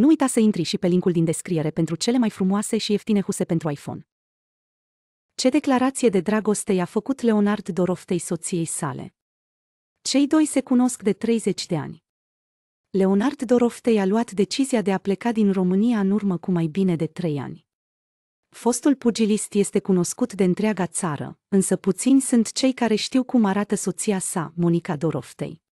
Nu uita să intri și pe linkul din descriere pentru cele mai frumoase și ieftine huse pentru iPhone. Ce declarație de dragoste i-a făcut Leonard Doroftei soției sale? Cei doi se cunosc de 30 de ani. Leonard Doroftei a luat decizia de a pleca din România în urmă cu mai bine de trei ani. Fostul pugilist este cunoscut de întreaga țară, însă puțini sunt cei care știu cum arată soția sa, Monica Doroftei.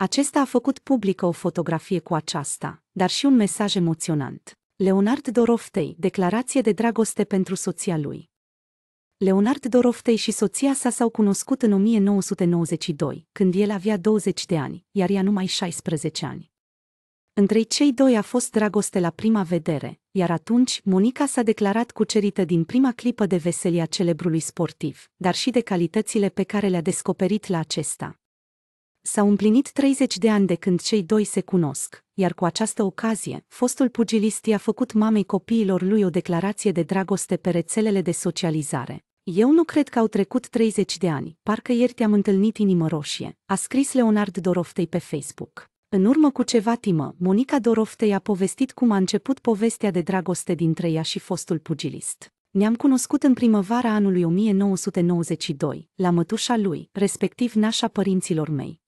Acesta a făcut publică o fotografie cu aceasta, dar și un mesaj emoționant. Leonard Doroftei, declarație de dragoste pentru soția lui. Leonard Doroftei și soția sa s-au cunoscut în 1992, când el avea 20 de ani, iar ea numai 16 ani. Între cei doi a fost dragoste la prima vedere, iar atunci Monica s-a declarat cucerită din prima clipă de veselia celebrului sportiv, dar și de calitățile pe care le-a descoperit la acesta. S-au împlinit 30 de ani de când cei doi se cunosc, iar cu această ocazie, fostul pugilist i-a făcut mamei copiilor lui o declarație de dragoste pe rețelele de socializare. Eu nu cred că au trecut 30 de ani, parcă ieri te-am întâlnit inimă roșie, a scris Leonard Doroftei pe Facebook. În urmă cu ceva timă, Monica Doroftei a povestit cum a început povestea de dragoste dintre ea și fostul pugilist. Ne-am cunoscut în primăvara anului 1992, la mătușa lui, respectiv nașa părinților mei.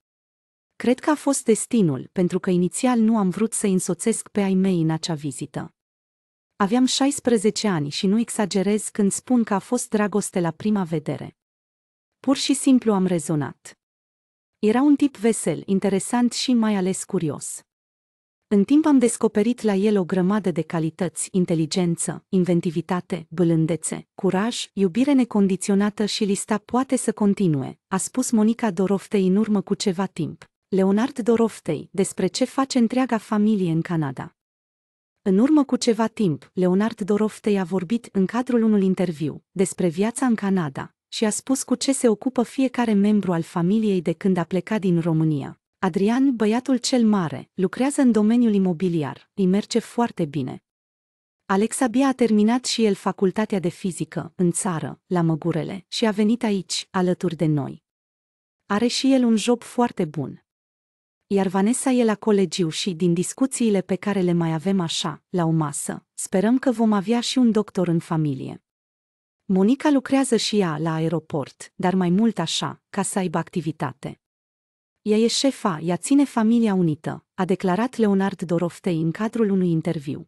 Cred că a fost destinul, pentru că inițial nu am vrut să însoțesc pe ai mei în acea vizită. Aveam 16 ani și nu exagerez când spun că a fost dragoste la prima vedere. Pur și simplu am rezonat. Era un tip vesel, interesant și mai ales curios. În timp am descoperit la el o grămadă de calități, inteligență, inventivitate, blândețe, curaj, iubire necondiționată și lista poate să continue, a spus Monica Doroftei în urmă cu ceva timp. Leonard Doroftei, despre ce face întreaga familie în Canada. În urmă cu ceva timp, Leonard Doroftei a vorbit în cadrul unui interviu despre viața în Canada și a spus cu ce se ocupă fiecare membru al familiei de când a plecat din România. Adrian, băiatul cel mare, lucrează în domeniul imobiliar, îi merge foarte bine. Alex abia a terminat și el facultatea de fizică, în țară, la Măgurele, și a venit aici, alături de noi. Are și el un job foarte bun, iar Vanessa e la colegiu și din discuțiile pe care le mai avem așa, la o masă, sperăm că vom avea și un doctor în familie. Monica lucrează și ea la aeroport, dar mai mult așa, ca să aibă activitate. Ea e șefa, ea ține familia unită, a declarat Leonard Doroftei în cadrul unui interviu.